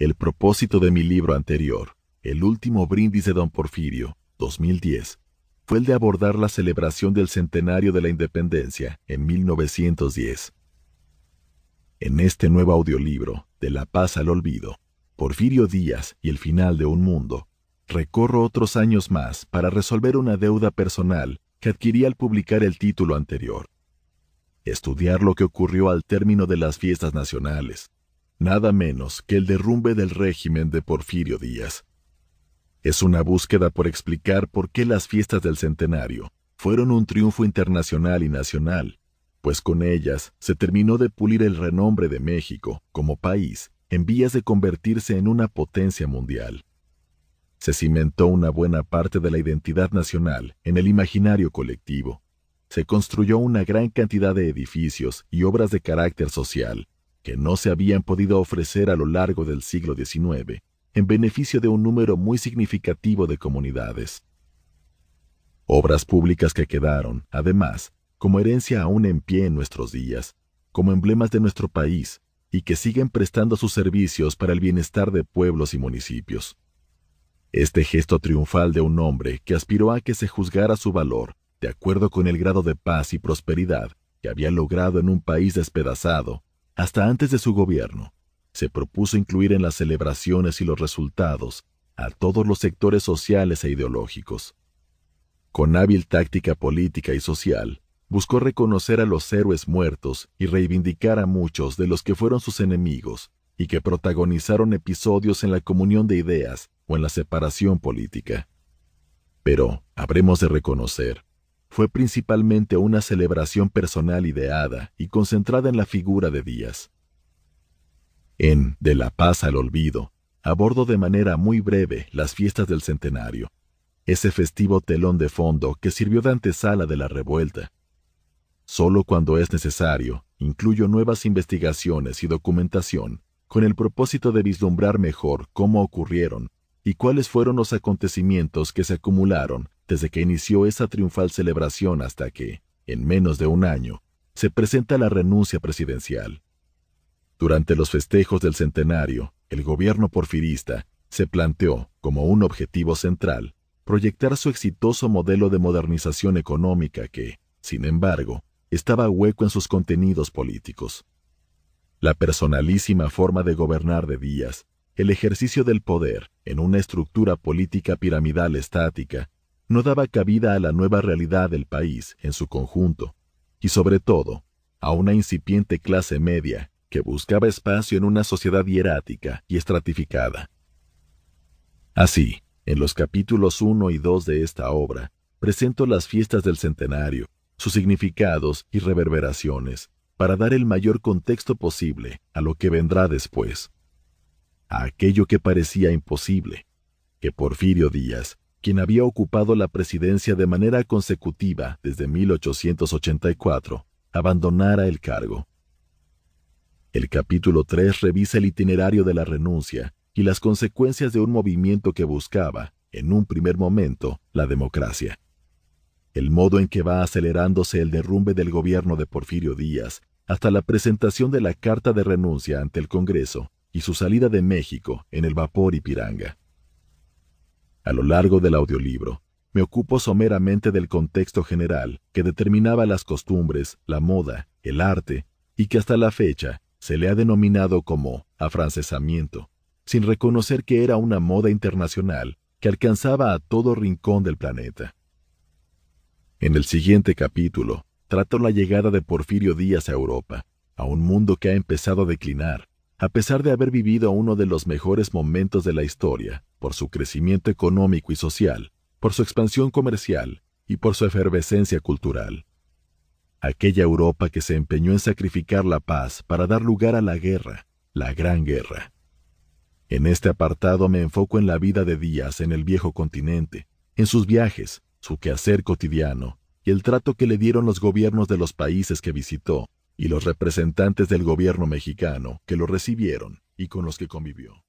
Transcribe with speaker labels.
Speaker 1: El propósito de mi libro anterior, El último brindis de Don Porfirio, 2010, fue el de abordar la celebración del centenario de la independencia en 1910. En este nuevo audiolibro, De la paz al olvido, Porfirio Díaz y el final de un mundo, recorro otros años más para resolver una deuda personal que adquirí al publicar el título anterior. Estudiar lo que ocurrió al término de las fiestas nacionales, nada menos que el derrumbe del régimen de Porfirio Díaz. Es una búsqueda por explicar por qué las fiestas del centenario fueron un triunfo internacional y nacional, pues con ellas se terminó de pulir el renombre de México como país en vías de convertirse en una potencia mundial. Se cimentó una buena parte de la identidad nacional en el imaginario colectivo. Se construyó una gran cantidad de edificios y obras de carácter social, que no se habían podido ofrecer a lo largo del siglo XIX, en beneficio de un número muy significativo de comunidades. Obras públicas que quedaron, además, como herencia aún en pie en nuestros días, como emblemas de nuestro país, y que siguen prestando sus servicios para el bienestar de pueblos y municipios. Este gesto triunfal de un hombre que aspiró a que se juzgara su valor de acuerdo con el grado de paz y prosperidad que había logrado en un país despedazado hasta antes de su gobierno, se propuso incluir en las celebraciones y los resultados a todos los sectores sociales e ideológicos. Con hábil táctica política y social, buscó reconocer a los héroes muertos y reivindicar a muchos de los que fueron sus enemigos y que protagonizaron episodios en la comunión de ideas o en la separación política. Pero habremos de reconocer fue principalmente una celebración personal ideada y concentrada en la figura de Díaz. En De la paz al olvido, abordo de manera muy breve las fiestas del centenario, ese festivo telón de fondo que sirvió de antesala de la revuelta. Solo cuando es necesario, incluyo nuevas investigaciones y documentación con el propósito de vislumbrar mejor cómo ocurrieron y cuáles fueron los acontecimientos que se acumularon desde que inició esa triunfal celebración hasta que, en menos de un año, se presenta la renuncia presidencial. Durante los festejos del centenario, el gobierno porfirista se planteó, como un objetivo central, proyectar su exitoso modelo de modernización económica que, sin embargo, estaba hueco en sus contenidos políticos. La personalísima forma de gobernar de Díaz, el ejercicio del poder en una estructura política piramidal estática, no daba cabida a la nueva realidad del país en su conjunto, y sobre todo, a una incipiente clase media que buscaba espacio en una sociedad hierática y estratificada. Así, en los capítulos 1 y 2 de esta obra, presento las fiestas del centenario, sus significados y reverberaciones, para dar el mayor contexto posible a lo que vendrá después. A aquello que parecía imposible, que Porfirio Díaz quien había ocupado la presidencia de manera consecutiva desde 1884, abandonara el cargo. El capítulo 3 revisa el itinerario de la renuncia y las consecuencias de un movimiento que buscaba, en un primer momento, la democracia. El modo en que va acelerándose el derrumbe del gobierno de Porfirio Díaz hasta la presentación de la carta de renuncia ante el Congreso y su salida de México en el vapor piranga. A lo largo del audiolibro, me ocupo someramente del contexto general que determinaba las costumbres, la moda, el arte, y que hasta la fecha se le ha denominado como afrancesamiento, sin reconocer que era una moda internacional que alcanzaba a todo rincón del planeta. En el siguiente capítulo, trato la llegada de Porfirio Díaz a Europa, a un mundo que ha empezado a declinar, a pesar de haber vivido uno de los mejores momentos de la historia, por su crecimiento económico y social, por su expansión comercial y por su efervescencia cultural. Aquella Europa que se empeñó en sacrificar la paz para dar lugar a la guerra, la Gran Guerra. En este apartado me enfoco en la vida de Díaz en el viejo continente, en sus viajes, su quehacer cotidiano y el trato que le dieron los gobiernos de los países que visitó, y los representantes del gobierno mexicano que lo recibieron y con los que convivió.